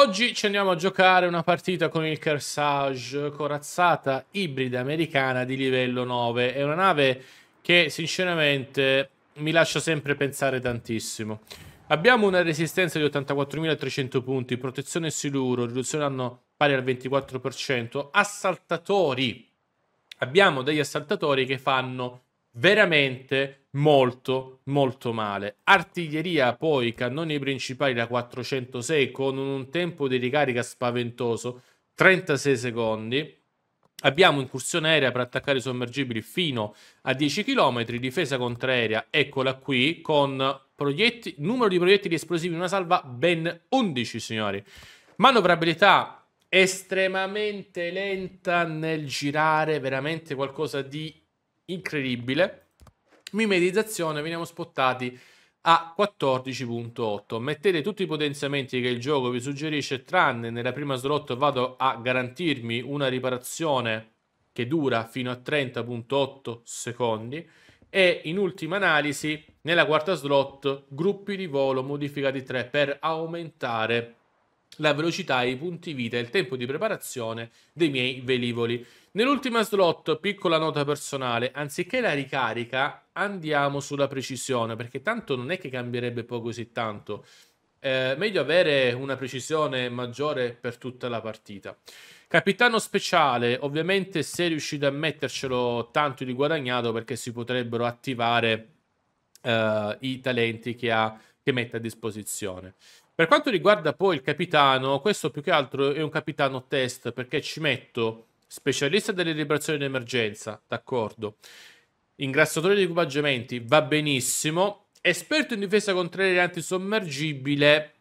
Oggi ci andiamo a giocare una partita con il Kersage, corazzata ibrida americana di livello 9. È una nave che sinceramente mi lascia sempre pensare tantissimo. Abbiamo una resistenza di 84.300 punti, protezione siluro, riduzione anno pari al 24%, assaltatori. Abbiamo degli assaltatori che fanno veramente molto molto male. Artiglieria poi, cannoni principali da 406 con un tempo di ricarica spaventoso, 36 secondi. Abbiamo incursione aerea per attaccare i sommergibili fino a 10 km, difesa contraerea, eccola qui, con proietti, numero di proiettili esplosivi in una salva ben 11, signori. Manovrabilità estremamente lenta nel girare, veramente qualcosa di incredibile. Mimetizzazione, veniamo spottati a 14.8. Mettete tutti i potenziamenti che il gioco vi suggerisce, tranne nella prima slot vado a garantirmi una riparazione che dura fino a 30.8 secondi e in ultima analisi nella quarta slot gruppi di volo modificati 3 per aumentare la velocità, i punti vita e il tempo di preparazione dei miei velivoli. Nell'ultima slot, piccola nota personale, anziché la ricarica andiamo sulla precisione, perché tanto non è che cambierebbe poi così tanto. Eh, meglio avere una precisione maggiore per tutta la partita. Capitano speciale, ovviamente se riuscite a mettercelo tanto di guadagnato perché si potrebbero attivare eh, i talenti che, ha, che mette a disposizione. Per quanto riguarda poi il capitano, questo più che altro è un capitano test perché ci metto specialista delle liberazioni d'emergenza, d'accordo, ingrassatore di equipaggiamenti, va benissimo, esperto in difesa contro l'aereo antisommergibile,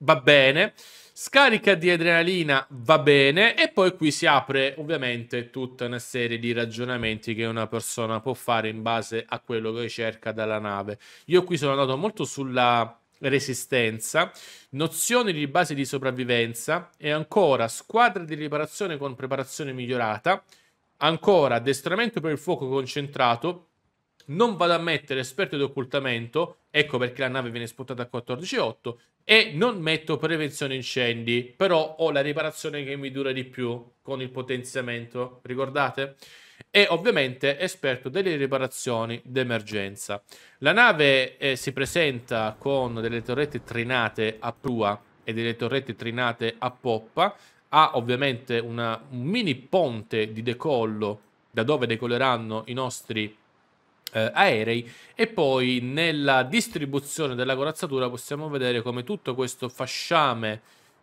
va bene, scarica di adrenalina, va bene, e poi qui si apre ovviamente tutta una serie di ragionamenti che una persona può fare in base a quello che cerca dalla nave. Io qui sono andato molto sulla resistenza, nozioni di base di sopravvivenza e ancora squadre di riparazione con preparazione migliorata, ancora addestramento per il fuoco concentrato, non vado a mettere esperto di occultamento, ecco perché la nave viene spuntata a 14.8, e non metto prevenzione incendi, però ho la riparazione che mi dura di più con il potenziamento, ricordate? e ovviamente esperto delle riparazioni d'emergenza. La nave eh, si presenta con delle torrette trinate a prua e delle torrette trinate a poppa, ha ovviamente una, un mini ponte di decollo da dove decolleranno i nostri eh, aerei e poi nella distribuzione della corazzatura possiamo vedere come tutto questo fasciame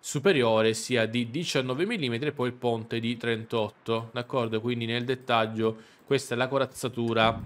superiore sia di 19 mm e poi il ponte di 38 d'accordo quindi nel dettaglio questa è la corazzatura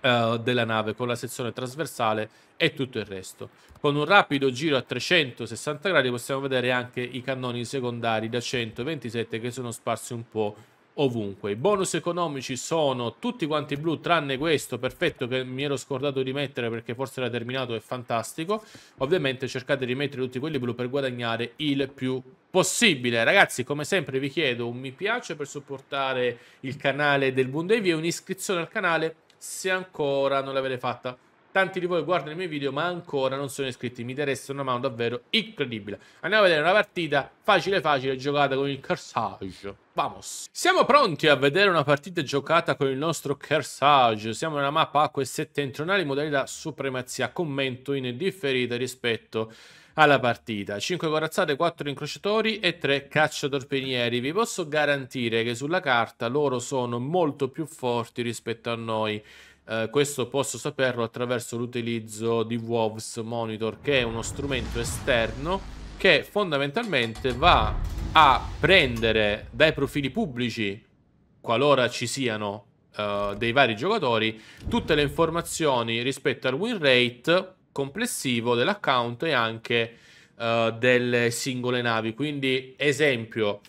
eh, della nave con la sezione trasversale e tutto il resto con un rapido giro a 360 gradi possiamo vedere anche i cannoni secondari da 127 che sono sparsi un po' ovunque. I bonus economici sono tutti quanti blu tranne questo, perfetto che mi ero scordato di mettere perché forse era terminato, è fantastico. Ovviamente cercate di mettere tutti quelli blu per guadagnare il più possibile. Ragazzi, come sempre vi chiedo un mi piace per supportare il canale del Bundevi e un'iscrizione al canale se ancora non l'avete fatta. Tanti di voi guardano i miei video ma ancora non sono iscritti. Mi interessa una mano davvero incredibile. Andiamo a vedere una partita facile facile giocata con il Corsage. Vamos! Siamo pronti a vedere una partita giocata con il nostro Corsage. Siamo nella mappa acque settentrionali modalità supremazia. Commento in differita rispetto alla partita. 5 corazzate, 4 incrociatori e 3 cacciatorpinieri. Vi posso garantire che sulla carta loro sono molto più forti rispetto a noi eh, questo posso saperlo attraverso l'utilizzo di WoW's Monitor, che è uno strumento esterno che fondamentalmente va a prendere dai profili pubblici, qualora ci siano eh, dei vari giocatori, tutte le informazioni rispetto al win rate complessivo dell'account e anche eh, delle singole navi. Quindi, esempio,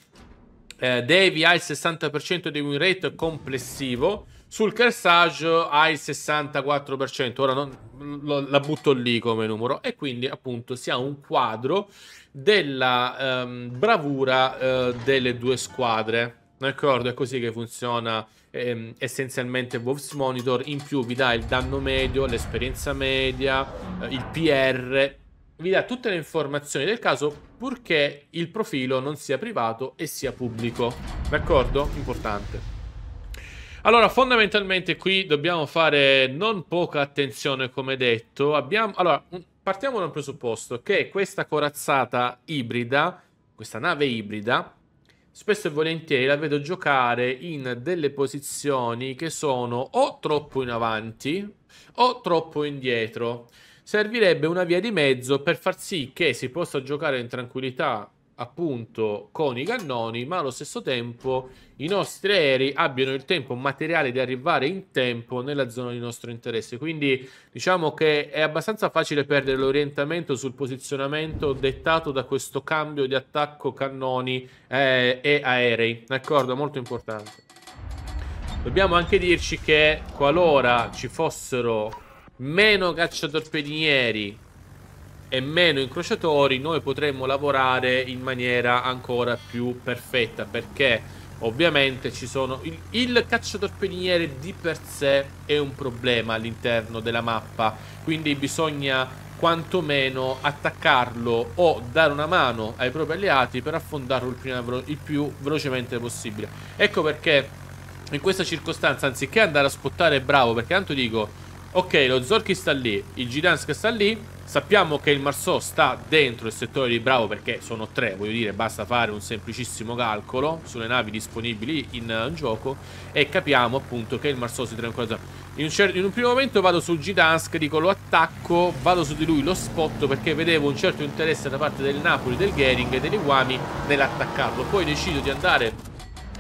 eh, Devi ha il 60% di win rate complessivo sul Kersage hai il 64%, ora non, lo, la butto lì come numero, e quindi appunto si ha un quadro della ehm, bravura eh, delle due squadre. D'accordo, è così che funziona ehm, essenzialmente Wolves Monitor, in più vi dà il danno medio, l'esperienza media, eh, il PR, vi dà tutte le informazioni del caso purché il profilo non sia privato e sia pubblico. D'accordo? Importante. Allora, fondamentalmente qui dobbiamo fare non poca attenzione, come detto. Abbiamo... Allora, mm, partiamo da un presupposto che questa corazzata ibrida, questa nave ibrida, spesso e volentieri la vedo giocare in delle posizioni che sono o troppo in avanti o troppo indietro. Servirebbe una via di mezzo per far sì che si possa giocare in tranquillità appunto con i cannoni, ma allo stesso tempo i nostri aerei abbiano il tempo materiale di arrivare in tempo nella zona di nostro interesse. Quindi diciamo che è abbastanza facile perdere l'orientamento sul posizionamento dettato da questo cambio di attacco cannoni eh, e aerei. D'accordo, molto importante. Dobbiamo anche dirci che qualora ci fossero meno cacciatorpedinieri e meno incrociatori noi potremmo lavorare in maniera ancora più perfetta perché ovviamente ci sono il, il cacciatorpediniere di per sé è un problema all'interno della mappa quindi bisogna quantomeno attaccarlo o dare una mano ai propri alleati per affondarlo il, prima, il più velocemente possibile ecco perché in questa circostanza anziché andare a spottare bravo perché tanto dico ok lo Zorki sta lì il Gidansk sta lì Sappiamo che il Marceau sta dentro il settore di Bravo perché sono tre, voglio dire, basta fare un semplicissimo calcolo sulle navi disponibili in uh, gioco e capiamo appunto che il Marceau si tranquillizza. In un, in un primo momento vado sul Gdansk, dico lo attacco, vado su di lui, lo spotto perché vedevo un certo interesse da parte del Napoli, del Gering e dell'Iguami nell'attaccarlo. Poi decido di andare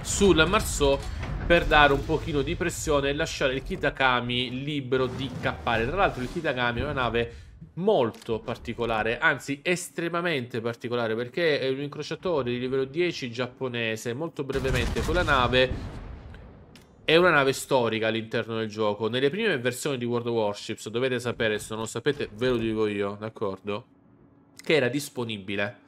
sul Marceau per dare un pochino di pressione e lasciare il Kitakami libero di cappare. Tra l'altro il Kitakami è una nave molto particolare, anzi estremamente particolare, perché è un incrociatore di livello 10 giapponese, molto brevemente con la nave. È una nave storica all'interno del gioco. Nelle prime versioni di World of Warships, dovete sapere, se non lo sapete ve lo dico io, d'accordo? Che era disponibile.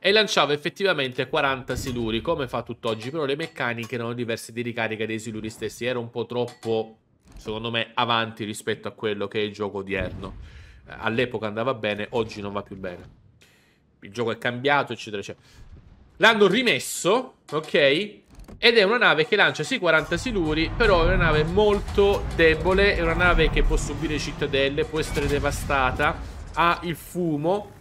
E lanciava effettivamente 40 siluri, come fa tutt'oggi, però le meccaniche erano diverse di ricarica dei siluri stessi. Era un po' troppo, secondo me, avanti rispetto a quello che è il gioco odierno all'epoca andava bene, oggi non va più bene. Il gioco è cambiato, eccetera, eccetera. L'hanno rimesso, ok? Ed è una nave che lancia sì 40 siluri, però è una nave molto debole, è una nave che può subire cittadelle, può essere devastata, ha il fumo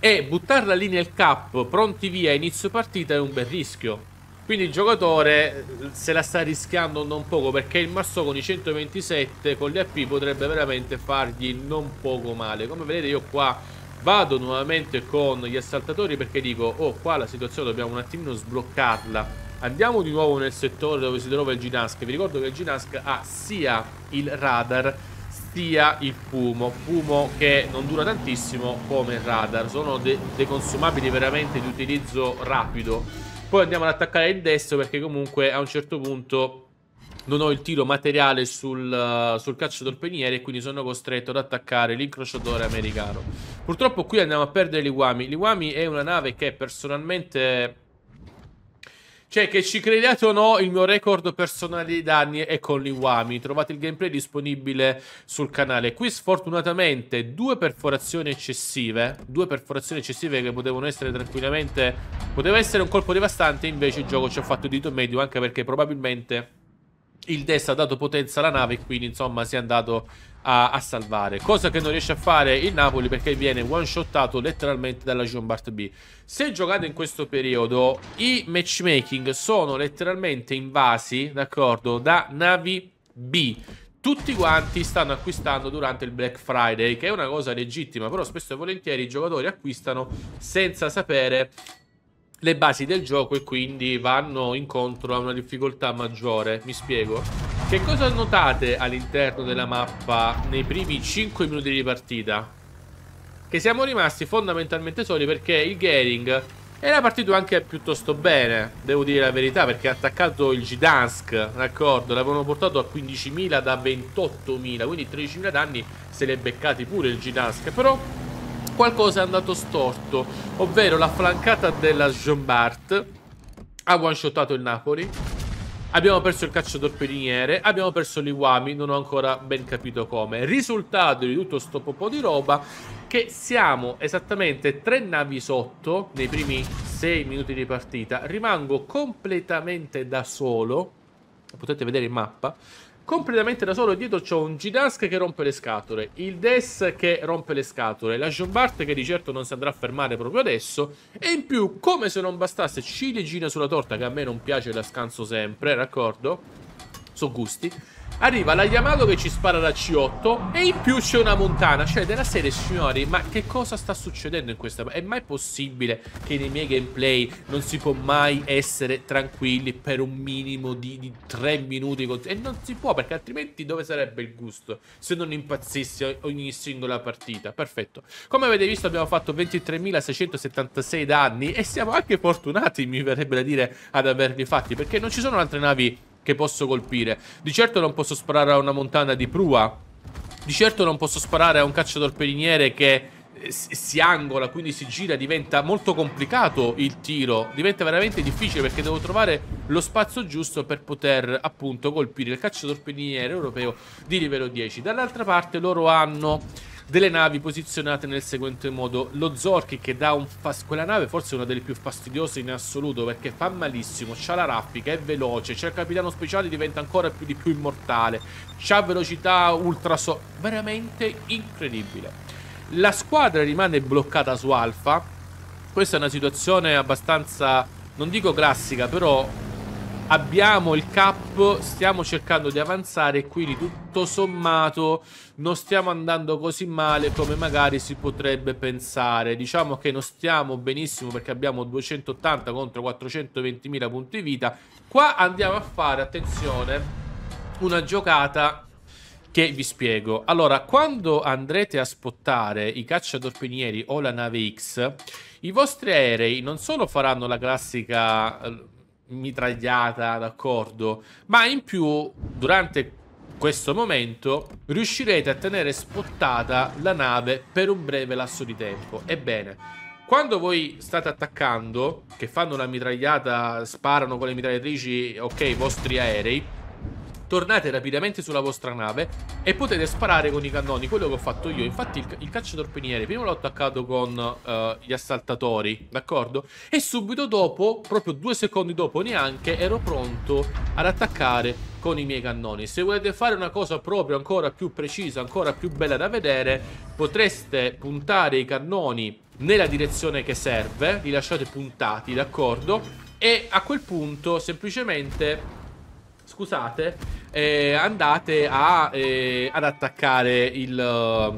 e buttarla lì nel cap pronti via inizio partita è un bel rischio. Quindi il giocatore eh, se la sta rischiando non poco perché il masso con i 127 con gli AP potrebbe veramente fargli non poco male. Come vedete io qua vado nuovamente con gli assaltatori perché dico oh qua la situazione dobbiamo un attimino sbloccarla. Andiamo di nuovo nel settore dove si trova il Ginask. Vi ricordo che il Ginask ha sia il radar sia il fumo. Fumo che non dura tantissimo come il radar. Sono dei de consumabili veramente di utilizzo rapido. Poi andiamo ad attaccare il destro perché comunque a un certo punto non ho il tiro materiale sul, uh, sul cacciatorpeniere e quindi sono costretto ad attaccare l'incrociatore americano. Purtroppo qui andiamo a perdere l'Iwami. L'Iwami è una nave che personalmente cioè, che ci crediate o no, il mio record personale di danni è con l'Iwami. Trovate il gameplay disponibile sul canale. Qui sfortunatamente due perforazioni eccessive. Due perforazioni eccessive che potevano essere tranquillamente... Poteva essere un colpo devastante, invece il gioco ci ha fatto dito medio, anche perché probabilmente il test ha dato potenza alla nave e quindi insomma si è andato a, a, salvare cosa che non riesce a fare il Napoli perché viene one shottato letteralmente dalla Jumbart B se giocate in questo periodo i matchmaking sono letteralmente invasi d'accordo da navi B tutti quanti stanno acquistando durante il Black Friday, che è una cosa legittima, però spesso e volentieri i giocatori acquistano senza sapere le basi del gioco e quindi vanno incontro a una difficoltà maggiore. Mi spiego. Che cosa notate all'interno della mappa nei primi 5 minuti di partita? Che siamo rimasti fondamentalmente soli perché il Gering era partito anche piuttosto bene, devo dire la verità, perché ha attaccato il Gdansk, d'accordo? L'avevano portato a 15.000 da 28.000, quindi 13.000 danni se li è beccati pure il Gdansk, però qualcosa è andato storto, ovvero la flancata della Jean Bart ha one-shotato il Napoli. Abbiamo perso il calcio torpediniere, abbiamo perso l'Iwami, non ho ancora ben capito come. Risultato di tutto sto po' di roba che siamo esattamente tre navi sotto nei primi sei minuti di partita. Rimango completamente da solo, potete vedere in mappa, completamente da solo. Dietro c'ho un Gidask che rompe le scatole, il Des che rompe le scatole, la Jombart che di certo non si andrà a fermare proprio adesso. E in più, come se non bastasse, ciliegina sulla torta che a me non piace e la scanso sempre, d'accordo? So gusti. Arriva la Yamato che ci spara da C8 E in più c'è una montana Cioè della serie signori Ma che cosa sta succedendo in questa È mai possibile che nei miei gameplay Non si può mai essere tranquilli Per un minimo di, di 3 minuti E non si può perché altrimenti Dove sarebbe il gusto Se non impazzissi ogni singola partita Perfetto Come avete visto abbiamo fatto 23.676 danni E siamo anche fortunati mi verrebbe da dire Ad averli fatti Perché non ci sono altre navi che posso colpire. Di certo non posso sparare a una montana di prua. Di certo non posso sparare a un cacciatorpediniere che eh, si angola, quindi si gira, diventa molto complicato il tiro, diventa veramente difficile perché devo trovare lo spazio giusto per poter appunto colpire il cacciatorpediniere europeo di livello 10. Dall'altra parte loro hanno delle navi posizionate nel seguente modo. Lo Zorki che dà un fast... Quella nave forse è una delle più fastidiose in assoluto perché fa malissimo, c'ha la raffica, è veloce, c'è il capitano speciale diventa ancora più di più immortale, c'ha velocità ultra so... Veramente incredibile. La squadra rimane bloccata su Alfa. Questa è una situazione abbastanza, non dico classica, però abbiamo il cap, stiamo cercando di avanzare e quindi tutto sommato non stiamo andando così male come magari si potrebbe pensare. Diciamo che non stiamo benissimo perché abbiamo 280 contro 420.000 punti vita. Qua andiamo a fare, attenzione, una giocata che vi spiego. Allora, quando andrete a spottare i cacciatorpinieri o la nave X, i vostri aerei non solo faranno la classica eh, mitragliata, d'accordo. Ma in più, durante questo momento, riuscirete a tenere spottata la nave per un breve lasso di tempo. Ebbene, quando voi state attaccando, che fanno la mitragliata, sparano con le mitragliatrici, ok, i vostri aerei, tornate rapidamente sulla vostra nave e potete sparare con i cannoni, quello che ho fatto io. Infatti il, il cacciatorpiniere prima l'ho attaccato con uh, gli assaltatori, d'accordo? E subito dopo, proprio due secondi dopo neanche, ero pronto ad attaccare con i miei cannoni. Se volete fare una cosa proprio ancora più precisa, ancora più bella da vedere, potreste puntare i cannoni nella direzione che serve, li lasciate puntati, d'accordo? E a quel punto semplicemente, scusate, eh, andate a, eh, ad attaccare il, eh,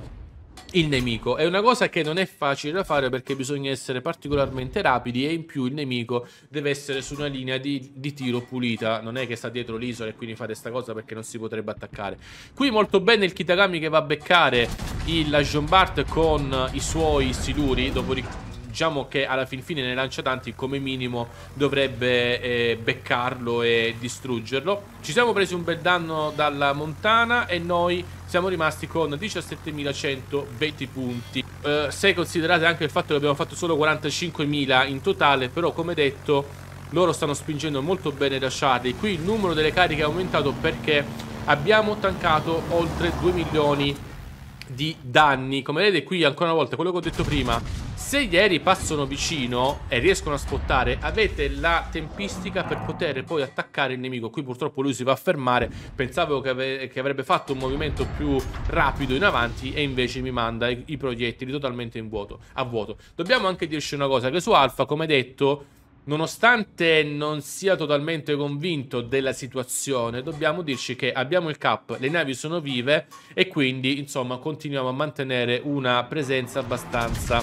il nemico. È una cosa che non è facile da fare perché bisogna essere particolarmente rapidi e in più il nemico deve essere su una linea di, di tiro pulita. Non è che sta dietro l'isola e quindi fate questa cosa perché non si potrebbe attaccare. Qui molto bene il Kitagami che va a beccare il Jean Bart con i suoi siluri. Dopodiché diciamo che alla fin fine nei lanciatanti come minimo dovrebbe eh, beccarlo e distruggerlo. Ci siamo presi un bel danno dalla montana e noi siamo rimasti con 17.120 punti. Eh, se considerate anche il fatto che abbiamo fatto solo 45.000 in totale, però come detto loro stanno spingendo molto bene da Charlie. Qui il numero delle cariche è aumentato perché abbiamo tankato oltre 2 milioni di danni. Come vedete qui ancora una volta quello che ho detto prima se gli aerei passano vicino e riescono a spottare, avete la tempistica per poter poi attaccare il nemico. Qui purtroppo lui si va a fermare, pensavo che, ave che avrebbe fatto un movimento più rapido in avanti e invece mi manda i, i proiettili totalmente vuoto, a vuoto. Dobbiamo anche dirci una cosa, che su Alpha, come detto, Nonostante non sia totalmente convinto della situazione, dobbiamo dirci che abbiamo il cap, le navi sono vive e quindi, insomma, continuiamo a mantenere una presenza abbastanza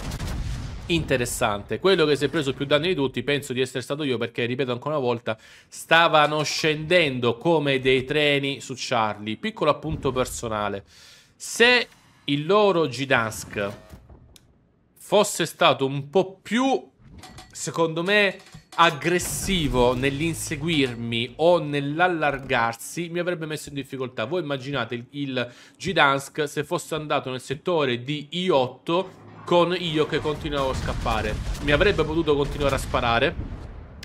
interessante. Quello che si è preso più danni di tutti penso di essere stato io perché, ripeto ancora una volta, stavano scendendo come dei treni su Charlie. Piccolo appunto personale. Se il loro Gdansk fosse stato un po' più, secondo me, aggressivo nell'inseguirmi o nell'allargarsi mi avrebbe messo in difficoltà. Voi immaginate il Gdansk se fosse andato nel settore di I8 con io che continuavo a scappare. Mi avrebbe potuto continuare a sparare.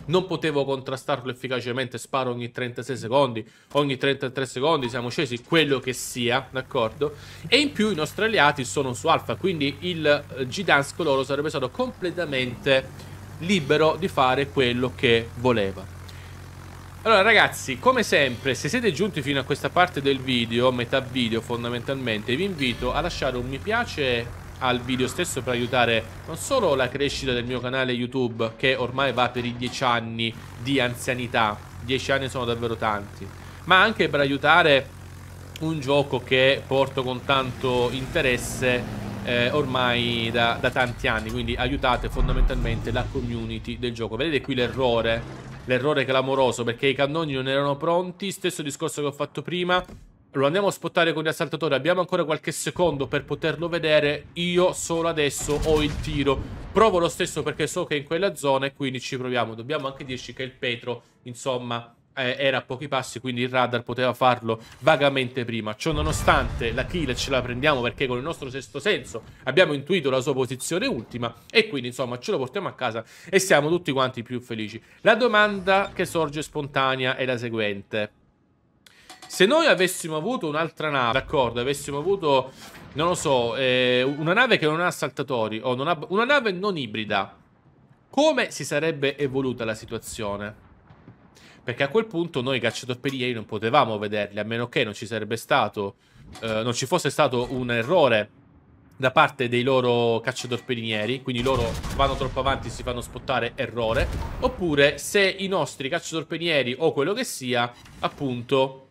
Non potevo contrastarlo efficacemente, sparo ogni 36 secondi, ogni 33 secondi, siamo scesi, quello che sia, d'accordo? E in più i nostri alleati sono su Alpha, quindi il eh, G-Dance con loro sarebbe stato completamente libero di fare quello che voleva. Allora ragazzi, come sempre, se siete giunti fino a questa parte del video, metà video fondamentalmente, vi invito a lasciare un mi piace al video stesso per aiutare non solo la crescita del mio canale YouTube che ormai va per i 10 anni di anzianità, 10 anni sono davvero tanti, ma anche per aiutare un gioco che porto con tanto interesse eh, ormai da, da, tanti anni, quindi aiutate fondamentalmente la community del gioco. Vedete qui l'errore, l'errore clamoroso perché i cannoni non erano pronti, stesso discorso che ho fatto prima, lo andiamo a spottare con gli assaltatori. Abbiamo ancora qualche secondo per poterlo vedere. Io solo adesso ho il tiro. Provo lo stesso perché so che è in quella zona e quindi ci proviamo. Dobbiamo anche dirci che il Petro, insomma, eh, era a pochi passi, quindi il radar poteva farlo vagamente prima. Ciò nonostante, la kill ce la prendiamo perché con il nostro sesto senso abbiamo intuito la sua posizione ultima e quindi insomma ce lo portiamo a casa e siamo tutti quanti più felici. La domanda che sorge spontanea è la seguente. Se noi avessimo avuto un'altra nave, d'accordo, avessimo avuto, non lo so, eh, una nave che non ha saltatori o non ha, una nave non ibrida, come si sarebbe evoluta la situazione? Perché a quel punto noi cacciatorpedieri non potevamo vederli, a meno che non ci sarebbe stato, eh, non ci fosse stato un errore da parte dei loro cacciatorpedinieri, quindi loro vanno troppo avanti e si fanno spottare errore, oppure se i nostri cacciatorpedinieri o quello che sia, appunto,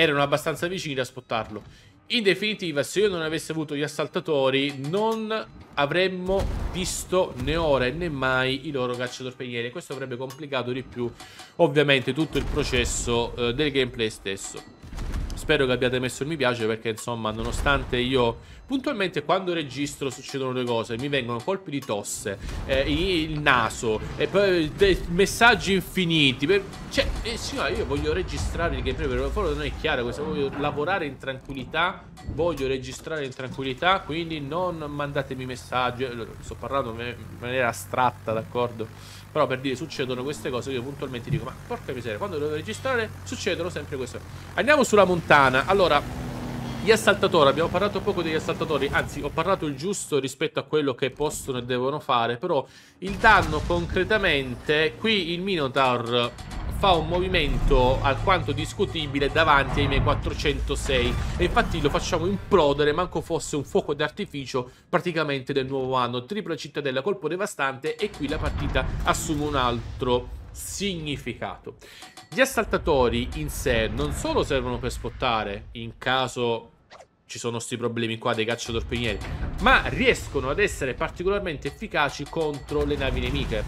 erano abbastanza vicini a spottarlo. In definitiva, se io non avessi avuto gli assaltatori, non avremmo visto né ora né mai i loro cacciatorpenieri. Questo avrebbe complicato di più, ovviamente, tutto il processo eh, del gameplay stesso. Spero che abbiate messo il mi piace perché insomma nonostante io puntualmente quando registro succedono due cose Mi vengono colpi di tosse, eh, il naso, e poi messaggi infiniti Cioè eh, signora io voglio registrare il gameplay per favore non è chiaro questo Voglio lavorare in tranquillità, voglio registrare in tranquillità Quindi non mandatemi messaggi, sto parlando in maniera astratta d'accordo? Però per dire succedono queste cose io puntualmente dico ma porca miseria quando devo registrare succedono sempre queste cose. Andiamo sulla montana. Allora gli assaltatori, abbiamo parlato poco degli assaltatori, anzi ho parlato il giusto rispetto a quello che possono e devono fare, però il danno concretamente, qui il Minotaur fa un movimento alquanto discutibile davanti ai miei 406 e infatti lo facciamo implodere manco fosse un fuoco d'artificio praticamente del nuovo anno tripla cittadella colpo devastante e qui la partita assume un altro significato gli assaltatori in sé non solo servono per spottare in caso ci sono questi problemi qua dei cacciatorpinieri, ma riescono ad essere particolarmente efficaci contro le navi nemiche.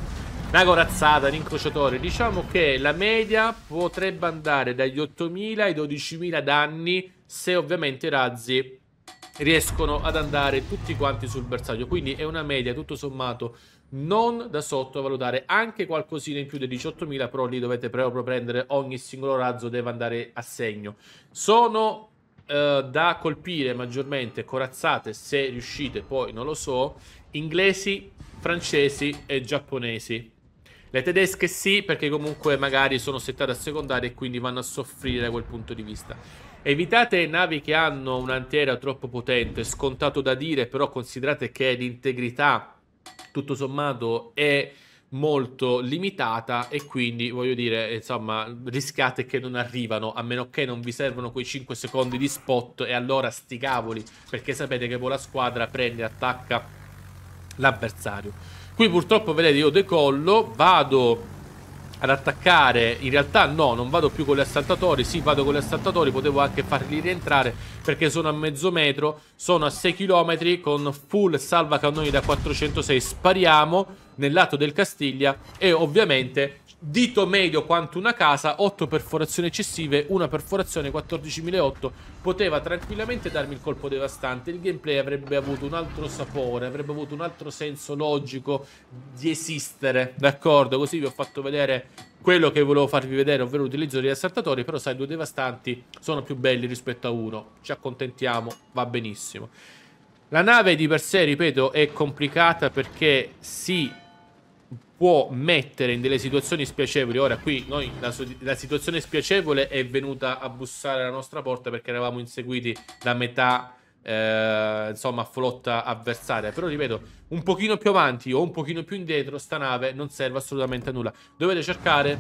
Una corazzata, un incrociatore, diciamo che la media potrebbe andare dagli 8.000 ai 12.000 danni se ovviamente i razzi riescono ad andare tutti quanti sul bersaglio, quindi è una media tutto sommato non da sottovalutare anche qualcosina in più dei 18.000 però lì dovete proprio prendere ogni singolo razzo deve andare a segno sono eh, da colpire maggiormente corazzate, se riuscite, poi non lo so, inglesi, francesi e giapponesi. Le tedesche sì, perché comunque magari sono settate a secondaria e quindi vanno a soffrire da quel punto di vista. Evitate navi che hanno un'antiera troppo potente, scontato da dire, però considerate che l'integrità, tutto sommato, è molto limitata e quindi voglio dire insomma rischiate che non arrivano a meno che non vi servono quei 5 secondi di spot e allora sti cavoli perché sapete che poi la squadra prende e attacca l'avversario qui purtroppo vedete io decollo vado ad attaccare in realtà no non vado più con gli assaltatori sì vado con gli assaltatori potevo anche farli rientrare perché sono a mezzo metro sono a 6 km con full salva cannoni da 406 spariamo nel lato del Castiglia e ovviamente dito medio quanto una casa, 8 perforazioni eccessive, una perforazione 14.008, poteva tranquillamente darmi il colpo devastante, il gameplay avrebbe avuto un altro sapore, avrebbe avuto un altro senso logico di esistere, d'accordo? Così vi ho fatto vedere quello che volevo farvi vedere, ovvero l'utilizzo degli assaltatori, però sai, due devastanti sono più belli rispetto a uno, ci accontentiamo, va benissimo. La nave di per sé, ripeto, è complicata perché si può mettere in delle situazioni spiacevoli. Ora, qui noi la, la, situazione spiacevole è venuta a bussare alla nostra porta perché eravamo inseguiti da metà. Eh, insomma, flotta avversaria. Però ripeto, un pochino più avanti o un pochino più indietro, sta nave non serve assolutamente a nulla. Dovete cercare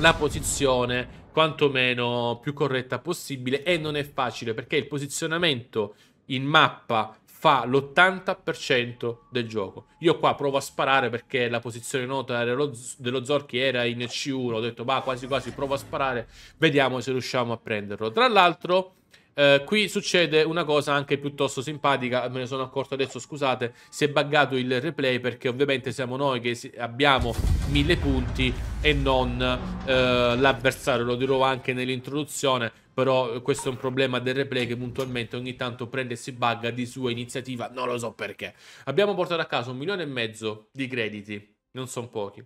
la posizione quantomeno più corretta possibile e non è facile perché il posizionamento in mappa fa l'80% del gioco. Io qua provo a sparare perché la posizione nota dello, dello Zorchi era in C1, ho detto va quasi quasi provo a sparare, vediamo se riusciamo a prenderlo. Tra l'altro eh, qui succede una cosa anche piuttosto simpatica, me ne sono accorto adesso, scusate, si è buggato il replay perché ovviamente siamo noi che abbiamo mille punti e non eh, l'avversario, lo dirò anche nell'introduzione però questo è un problema del replay che puntualmente ogni tanto prende e si bugga di sua iniziativa, non lo so perché. Abbiamo portato a casa un milione e mezzo di crediti, non sono pochi.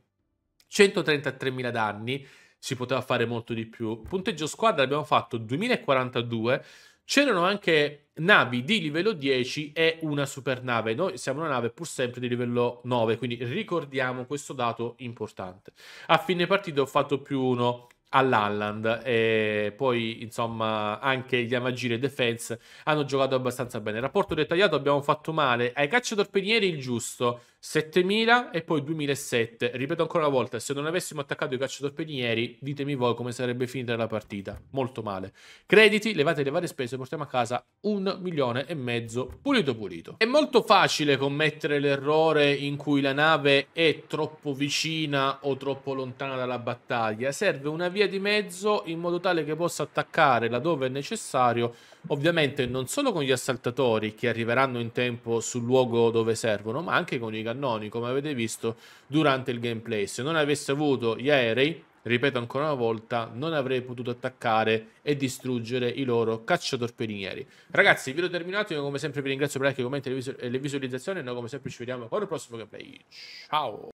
133.000 danni, si poteva fare molto di più. Punteggio squadra abbiamo fatto 2042. C'erano anche navi di livello 10 e una supernave. Noi siamo una nave pur sempre di livello 9, quindi ricordiamo questo dato importante. A fine partita ho fatto più uno all'Alland e poi insomma anche gli Amagiri e Defense hanno giocato abbastanza bene. Rapporto dettagliato abbiamo fatto male, ai cacciatorpenieri il giusto, 7000 e poi 2007. Ripeto ancora una volta, se non avessimo attaccato i cacciatorpedinieri, ditemi voi come sarebbe finita la partita. Molto male. Crediti, levate le varie spese, portiamo a casa un milione e mezzo pulito pulito. È molto facile commettere l'errore in cui la nave è troppo vicina o troppo lontana dalla battaglia. Serve una via di mezzo in modo tale che possa attaccare laddove è necessario, ovviamente non solo con gli assaltatori che arriveranno in tempo sul luogo dove servono, ma anche con i cacciatorpedinieri cannoni, come avete visto durante il gameplay. Se non avessi avuto gli aerei, ripeto ancora una volta, non avrei potuto attaccare e distruggere i loro cacciatorpedinieri. Ragazzi, il video è terminato, io come sempre vi ringrazio per like, i commenti e le visualizzazioni, e noi come sempre ci vediamo con il prossimo gameplay. Ciao!